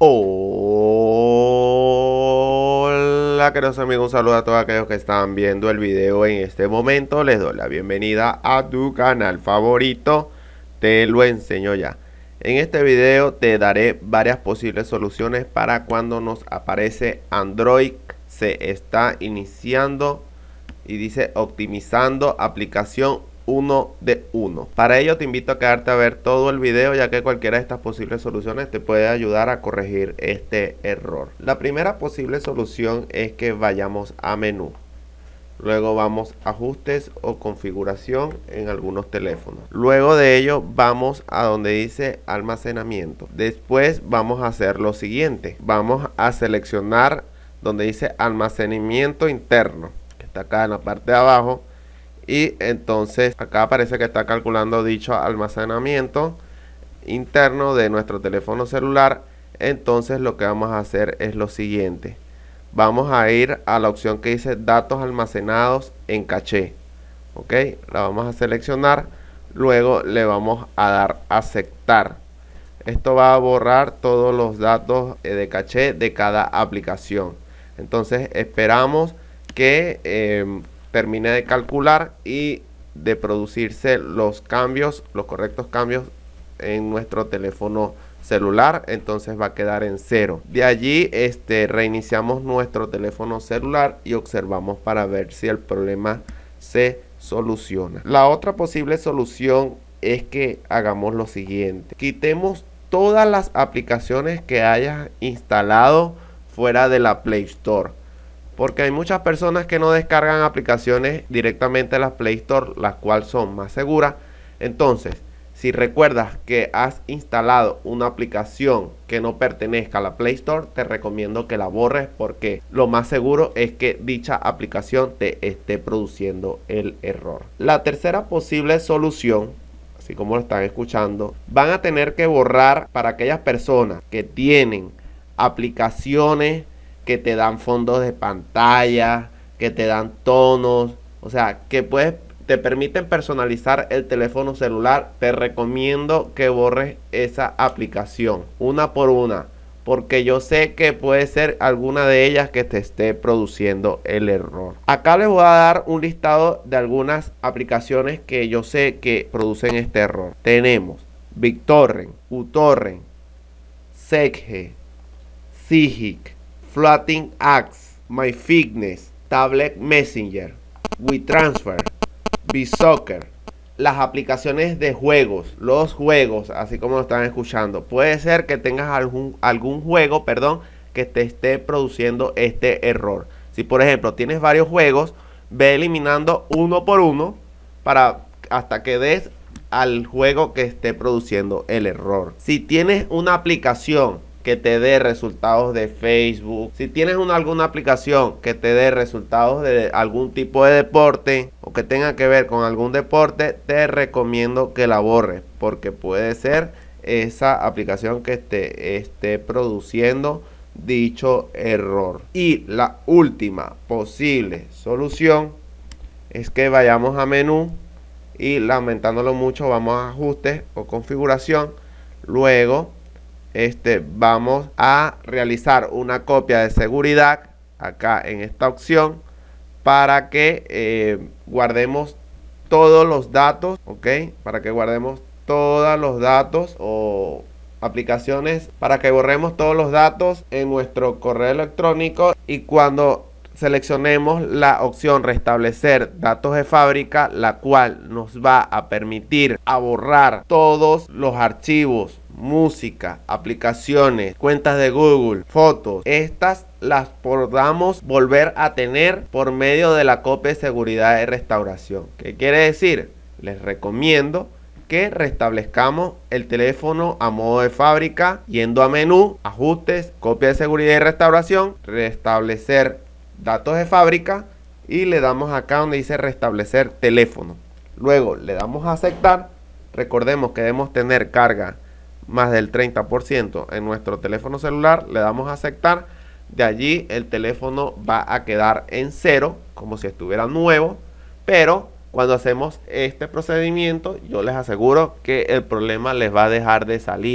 Hola queridos amigos, un saludo a todos aquellos que están viendo el video en este momento Les doy la bienvenida a tu canal favorito, te lo enseño ya En este video te daré varias posibles soluciones para cuando nos aparece Android Se está iniciando y dice optimizando aplicación uno de uno. Para ello te invito a quedarte a ver todo el video ya que cualquiera de estas posibles soluciones te puede ayudar a corregir este error. La primera posible solución es que vayamos a menú. Luego vamos a ajustes o configuración en algunos teléfonos. Luego de ello vamos a donde dice almacenamiento. Después vamos a hacer lo siguiente. Vamos a seleccionar donde dice almacenamiento interno. Que está acá en la parte de abajo y entonces acá parece que está calculando dicho almacenamiento interno de nuestro teléfono celular entonces lo que vamos a hacer es lo siguiente vamos a ir a la opción que dice datos almacenados en caché ok la vamos a seleccionar luego le vamos a dar aceptar esto va a borrar todos los datos eh, de caché de cada aplicación entonces esperamos que em, termine de calcular y de producirse los cambios, los correctos cambios en nuestro teléfono celular, entonces va a quedar en cero. De allí este, reiniciamos nuestro teléfono celular y observamos para ver si el problema se soluciona. La otra posible solución es que hagamos lo siguiente. Quitemos todas las aplicaciones que hayas instalado fuera de la Play Store porque hay muchas personas que no descargan aplicaciones directamente a las Play Store, las cuales son más seguras. Entonces, si recuerdas que has instalado una aplicación que no pertenezca a la Play Store, te recomiendo que la borres porque lo más seguro es que dicha aplicación te esté produciendo el error. La tercera posible solución así como lo están escuchando, van a tener que borrar para aquellas personas que tienen aplicaciones que te dan fondos de pantalla, que te dan tonos, o sea, que te permiten personalizar el teléfono celular, te recomiendo que borres esa aplicación una por una, porque yo sé que puede ser alguna de ellas que te esté produciendo el error. Acá les voy a dar un listado de algunas aplicaciones que yo sé que producen este error. Tenemos VicTorren, UTorrent, Segge, Sigic, Floating my fitness Tablet Messenger, WeTransfer, soccer, las aplicaciones de juegos, los juegos, así como lo están escuchando. Puede ser que tengas algún, algún juego, perdón, que te esté produciendo este error. Si por ejemplo tienes varios juegos, ve eliminando uno por uno para hasta que des al juego que esté produciendo el error. Si tienes una aplicación que te dé resultados de Facebook, si tienes una, alguna aplicación que te dé resultados de algún tipo de deporte o que tenga que ver con algún deporte, te recomiendo que la borres porque puede ser esa aplicación que te esté produciendo dicho error. Y la última posible solución es que vayamos a menú y lamentándolo mucho vamos a ajustes o configuración. Luego este, vamos a realizar una copia de seguridad acá en esta opción para que eh, guardemos todos los datos, ok, para que guardemos todos los datos o aplicaciones para que borremos todos los datos en nuestro correo electrónico y cuando seleccionemos la opción restablecer datos de fábrica la cual nos va a permitir a borrar todos los archivos música, aplicaciones, cuentas de Google, fotos. Estas las podamos volver a tener por medio de la copia de seguridad de restauración. ¿Qué quiere decir? Les recomiendo que restablezcamos el teléfono a modo de fábrica yendo a menú, ajustes, copia de seguridad y restauración, restablecer datos de fábrica y le damos acá donde dice restablecer teléfono. Luego le damos a aceptar. Recordemos que debemos tener carga más del 30% en nuestro teléfono celular, le damos a aceptar. De allí el teléfono va a quedar en cero, como si estuviera nuevo, pero cuando hacemos este procedimiento, yo les aseguro que el problema les va a dejar de salir.